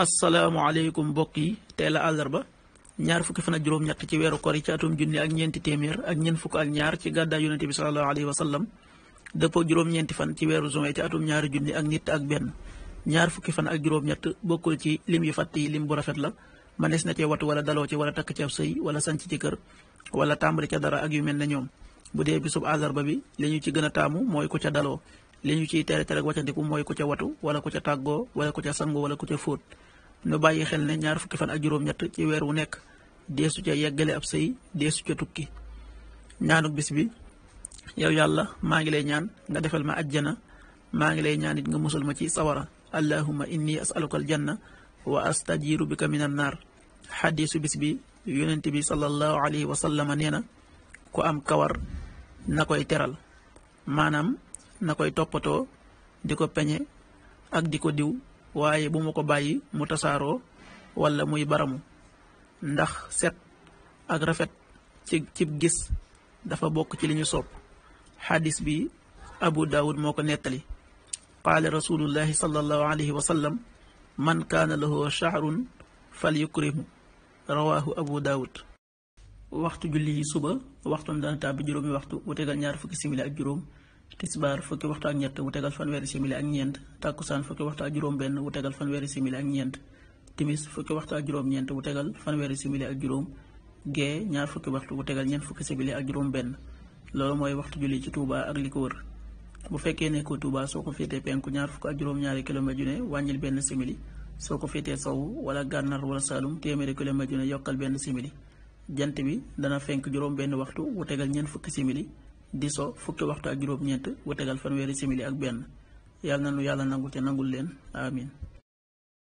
asalaamaaleykum mbokk yi tey la àllarba ñaar fukki fan ak juróom-ñett ci weeru kor yi ci atum junni ak ñeenti téeméer ak ñeent fukk ak ñaar ci gàddaay yonente bi salallahu alayhi wa sallam dëppoo juróom-ñeenti fan ci weeru juin ci atum ñaari junni ak nit ak benn ñaar fukki fan ak juróom-ñett bokkul ci lim yu fat yi lim bu rafet la mënees na cee watu wala daloo ci wala takk ci ab sëy wala sanc ci kër wala tàmbali ca dara ak yu mel ne ñoom bu dee bisub àllarba bi li ci gën a taamu mooy ku ca daloo li ñu ciy tere tere ak mooy ku ca watu wala ku ca tàggoo wala ku ca sango wala ku ca fóot nu bàyyi xel ne ñaar fukki fan ak juróom-ñett ci weer wu nekk deesu ca yeggale ab sëy deesu ca tukki ñaanuk bis bi yow yàlla maa ngi lay ñaan nga defal ma ajjana maa ngi lay ñaan nga musal ma ci sawara allahuma inni asaluka aljanna wa astajiru bi min an naar xadiisu bis bi yonent bi sallallahu alayhi wa sallama nee na ku am kawar na koy teral maanaam na koy toppatoo di ko peñe ak di ko diw waye bu mako bayyi mu tasaro wala muy baramu ndax set ak rafet ci ci gis dafa bok ci liñu sop sopp bi abu daud moko netali qala rasulullah sallallahu alaihi wasallam man kana lahu sha'run falyukrim rawahu abu daud waxtu julli suba waxtu dan tabi juróomi waxtu wutegal ñaar fukki simila ak juróom tisbar fukki waxta ak ñett wu tegal simili ak ñent takusan fukki waxta juroom ben wutegal wu simili ak ñent timis fukki waxta juroom ñent wutegal wu simili ak juroom ge ñaar fukki waxtu wu tegal fukki simili ak juroom ben lolu moy waxtu julli ci touba ak li wër bu fekke ne ko touba soko ko penku ñaar fukki ak ñaari kilomètre simili soko ko saw wala gannar wala salum téeméeri kilomètre ju ne yokkal simili jant bi dana fenk juroom ben waxtu wu tegal fukki simili di so fukki waxtu ak juróom-ñeent bu tegal fanweeri simili ak benn yàlla na nu yàlla nangu te nangul leen amin